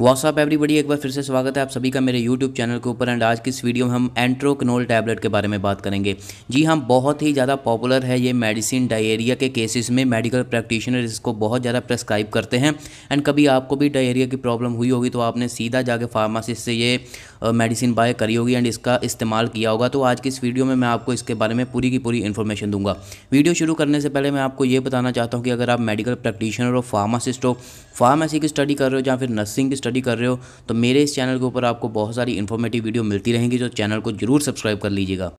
WhatsApp everybody एक बार फिर से स्वागत है आप सभी का मेरे यूट्यूब चैनल के ऊपर एंड आज की इस वीडियो में हम एंट्रोकनोल टैबलेट के बारे में बात करेंगे जी हाँ बहुत ही ज़्यादा पॉपुलर है ये मेडिसिन डायरिया के केसेस में मेडिकल प्रैक्टिशनर इसको बहुत ज़्यादा प्रेस्क्राइब करते हैं एंड कभी आपको भी डायरिया की प्रॉब्लम हुई होगी तो आपने सीधा जाके फार्मासिस्ट से ये मेडिसिन बाय करी होगी एंड इसका इस्तेमाल किया होगा तो आज की इस वीडियो में मैं आपको इसके बारे में पूरी की पूरी इन्फॉर्मेशन दूंगा वीडियो शुरू करने से पहले मैं आपको ये बताना चाहता हूँ कि अगर आप मेडिकल प्रैक्टिशनर हो फार्मासिस्ट हो फार्मेसी की स्टडी कर रहे हो या फिर नर्सिंग की स्टडी कर रहे हो तो मेरे इस चैनल के ऊपर आपको बहुत सारी इन्फॉर्मेटिव वीडियो मिलती रहेंगी जो चैनल को जरूर सब्सक्राइब कर लीजिएगा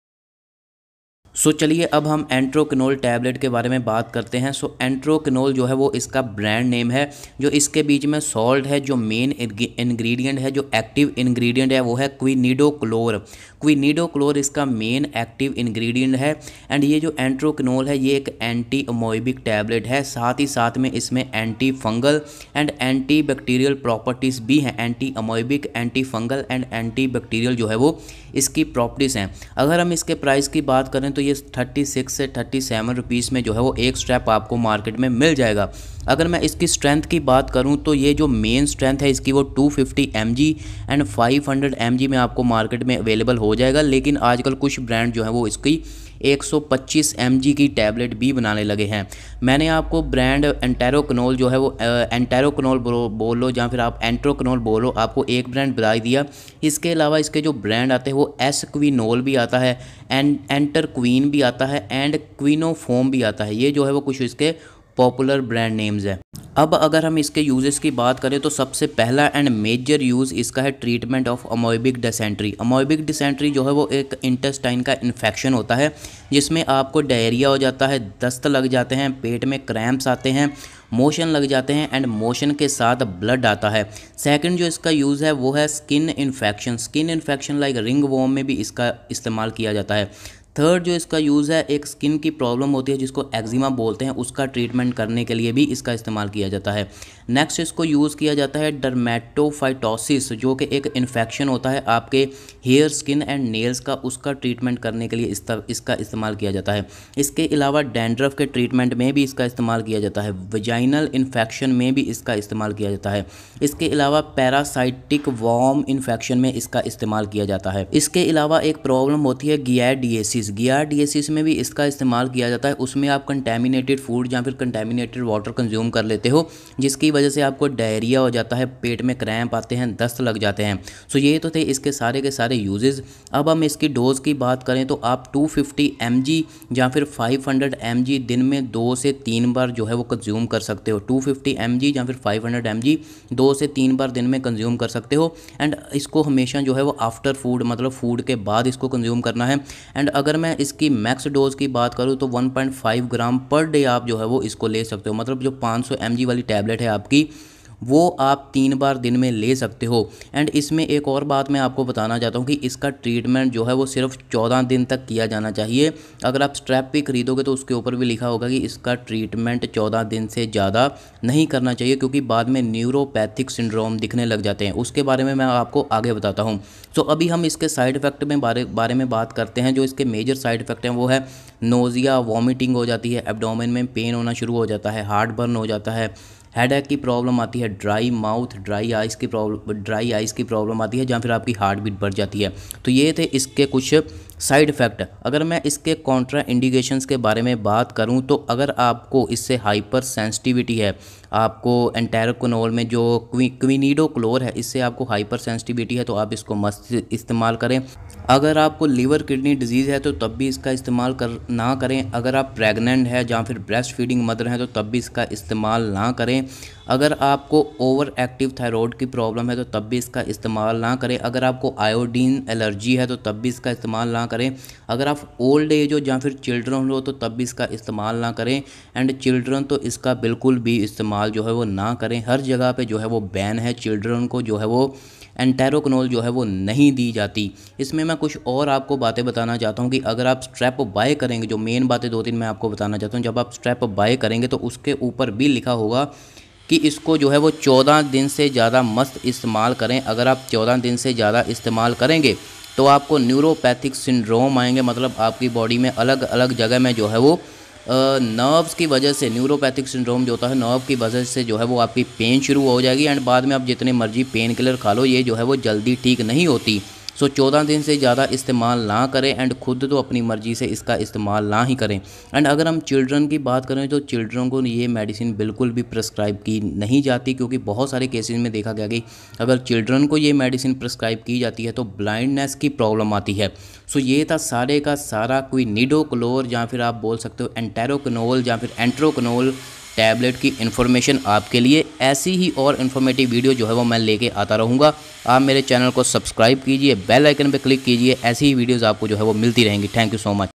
सो चलिए अब हम एंट्रोकनोल टैबलेट के बारे में बात करते हैं सो एंट्रोकनोल जो है वो इसका ब्रांड नेम है जो इसके बीच में सॉल्ट है जो मेन इंग्रेडिएंट है जो एक्टिव इंग्रेडिएंट है वो है क्विनीडोक्लोर क्विनिडोक्लोर इसका मेन एक्टिव इंग्रेडिएंट है एंड ये जो एंट्रोकिनोल है ये एक एंटी अमोइबिक टैबलेट है साथ ही साथ में इसमें anti fungal and anti bacterial properties भी हैं anti amoebic anti fungal and anti bacterial जो है वो इसकी प्रॉपर्टीज़ हैं अगर हम इसके प्राइस की बात करें तो ये थर्टी सिक्स से थर्टी सेवन रुपीज़ में जो है वो एक स्ट्रैप आपको मार्केट में मिल जाएगा अगर मैं इसकी स्ट्रेंथ की बात करूं तो ये जो मेन स्ट्रेंथ है इसकी वो 250 fifty M G and five hundred M G में आपको मार्केट में अवेलेबल हो जाएगा लेकिन आजकल कुछ ब्रांड जो है वो इसकी 125 mg की टैबलेट भी बनाने लगे हैं मैंने आपको ब्रांड एंटेरोकनोल जो है वो एंटेरोकनोल बोल लो या फिर आप एंट्रोकनोल बोलो आपको एक ब्रांड बताई दिया इसके अलावा इसके जो ब्रांड आते हैं वो क्वीनोल भी आता है एंड एंटरक्वीन भी आता है एंड क्वीनोफोम भी आता है ये जो है वो कुछ इसके पॉपुलर ब्रांड नेम्स हैं अब अगर हम इसके यूजेस की बात करें तो सबसे पहला एंड मेजर यूज़ इसका है treatment of amoebic dysentery amoebic dysentery जो है वो एक इंटेस्टाइन का इन्फेक्शन होता है जिसमें आपको डायरिया हो जाता है दस्त लग जाते हैं पेट में क्रैम्प्स आते हैं मोशन लग जाते हैं एंड मोशन के साथ ब्लड आता है सेकंड जो इसका यूज़ है वो है skin infection skin infection like ringworm में भी इसका इस्तेमाल किया जाता है थर्ड जो इसका यूज़ है एक स्किन की प्रॉब्लम होती है जिसको एक्जिमा बोलते हैं उसका ट्रीटमेंट करने के लिए भी इसका इस्तेमाल किया जाता है नेक्स्ट इसको यूज़ किया जाता है डर्मेटोफाइटोसिस जो कि एक इन्फेक्शन होता है आपके हेयर स्किन एंड नेल्स का उसका ट्रीटमेंट करने के लिए इसका इस्तेमाल किया जाता है इसके अलावा डेंड्रफ के ट्रीटमेंट में भी इसका इस्तेमाल किया जाता है वजाइनल इन्फेक्शन में भी इसका इस्तेमाल किया जाता है इसके अलावा पैरासाइटिक वॉम इन्फेक्शन में इसका इस्तेमाल किया जाता है इसके अलावा एक प्रॉब्लम होती है गियाडिएसिस डिएसिस गियार डिएसिस में भी इसका इस्तेमाल किया जाता है उसमें आप कंटेमिनेटेड फूड या फिर कंटेमिनेटेड वाटर कंज्यूम कर लेते हो जिसकी वजह से आपको डायरिया हो जाता है पेट में क्रैम्प आते हैं दस्त लग जाते हैं सो ये तो थे इसके सारे के सारे यूजेज़ अब हम इसकी डोज़ की बात करें तो आप टू फिफ्टी या फिर फाइव हंड्रेड दिन में दो से तीन बार जो है वो कंज्यूम कर सकते हो टू फिफ्टी या फिर फाइव हंड्रेड दो से तीन बार दिन में कंज्यूम कर सकते हो एंड इसको हमेशा जो है वो आफ्टर फूड मतलब फूड के बाद इसको कंज्यूम करना है एंड अगर अगर मैं इसकी मैक्स डोज की बात करूँ तो 1.5 ग्राम पर डे आप जो है वो इसको ले सकते हो मतलब जो 500 सौ वाली टैबलेट है आपकी वो आप तीन बार दिन में ले सकते हो एंड इसमें एक और बात मैं आपको बताना चाहता हूँ कि इसका ट्रीटमेंट जो है वो सिर्फ चौदह दिन तक किया जाना चाहिए अगर आप स्ट्रैप भी खरीदोगे तो उसके ऊपर भी लिखा होगा कि इसका ट्रीटमेंट चौदह दिन से ज़्यादा नहीं करना चाहिए क्योंकि बाद में न्यूरोपैथिक सिंड्रोम दिखने लग जाते हैं उसके बारे में मैं आपको आगे बताता हूँ सो अभी हम इसके साइड इफेक्ट में बारे बारे में बात करते हैं जो इसके मेजर साइड इफेक्ट हैं वो है नोज़िया वॉमिटिंग हो जाती है एबडोमिन में पेन होना शुरू हो जाता है हार्ट बर्न हो जाता है हेड की प्रॉब्लम आती है ड्राई माउथ ड्राई आइज़ की प्रॉब्लम ड्राई आइस की प्रॉब्लम आती है जहाँ फिर आपकी हार्ट बीट बढ़ जाती है तो ये थे इसके कुछ साइड इफ़ेक्ट अगर मैं इसके कॉन्ट्रा इंडिकेशंस के बारे में बात करूं तो अगर आपको इससे हाइपर सेंसिटिविटी है आपको एंटेरकोनोल में जो क्विनीडो क्लोर है इससे आपको हाइपर सेंसिटिविटी है तो आप इसको मस्त इस्तेमाल करें अगर आपको लीवर किडनी डिजीज़ है तो तब भी इसका इस्तेमाल कर ना करें अगर आप प्रेग्नेंट है या फिर ब्रेस्ट फीडिंग मदर हैं तो तब भी इसका इस्तेमाल ना करें अगर आपको ओवर एक्टिव थायरॉयड की प्रॉब्लम है तो तब भी इसका इस्तेमाल ना करें अगर आपको आयोडीन एलर्जी है तो तब भी इसका इस्तेमाल ना करें अगर आप ओल्ड एज हो या फिर चिल्ड्रन हो तो तब भी इसका इस्तेमाल ना करें एंड चिल्ड्रन तो इसका बिल्कुल भी इस्तेमाल जो है वो ना करें हर जगह पे जो है वो बैन है चिल्ड्रन को जो है वो एंटेरोकनोल जो है वो नहीं दी जाती इसमें मैं कुछ और आपको बातें बताना चाहता हूँ कि अगर आप स्ट्रैप बाय करेंगे जो मेन बातें दो तीन मैं आपको बताना चाहता हूँ जब आप स्ट्रैप बाय करेंगे तो उसके ऊपर भी लिखा होगा कि इसको जो है वो चौदह दिन से ज़्यादा मस्त इस्तेमाल करें अगर आप चौदह दिन से ज़्यादा इस्तेमाल करेंगे तो आपको न्यूरोपैथिक सिंड्रोम आएंगे मतलब आपकी बॉडी में अलग अलग जगह में जो है वो नर्व्स की वजह से न्यूरोपैथिक सिंड्रोम जो होता है नर्व की वजह से जो है वो आपकी पेन शुरू हो जाएगी एंड बाद में आप जितने मर्जी पेन किलर खा लो ये जो है वो जल्दी ठीक नहीं होती सो चौदह दिन से ज़्यादा इस्तेमाल ना करें एंड खुद तो अपनी मर्ज़ी से इसका इस्तेमाल ना ही करें एंड अगर हम चिल्ड्रन की बात करें तो चिल्ड्रन को ये मेडिसिन बिल्कुल भी प्रस्क्राइब की नहीं जाती क्योंकि बहुत सारे केसेज में देखा गया कि अगर चिल्ड्रन को ये मेडिसिन प्रस्क्राइब की जाती है तो ब्लाइंडनेस की प्रॉब्लम आती है सो ये था सारे का सारा कोई निडोक्लोर या फिर आप बोल सकते हो एंटेरोकनोल या फिर एंट्रोकनोल टैबलेट की इन्फॉर्मेशन आपके लिए ऐसी ही और इन्फॉर्मेटिव वीडियो जो है वो मैं लेके आता रहूँगा आप मेरे चैनल को सब्सक्राइब कीजिए बेल आइकन पर क्लिक कीजिए ऐसी ही वीडियोज़ आपको जो है वो मिलती रहेंगी थैंक यू सो मच